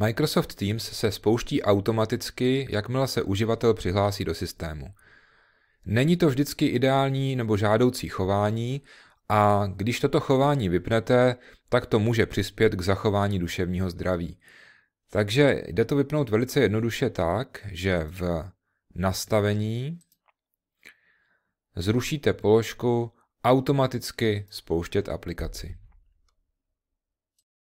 Microsoft Teams se spouští automaticky, jakmile se uživatel přihlásí do systému. Není to vždycky ideální nebo žádoucí chování a když toto chování vypnete, tak to může přispět k zachování duševního zdraví. Takže jde to vypnout velice jednoduše tak, že v nastavení zrušíte položku automaticky spouštět aplikaci.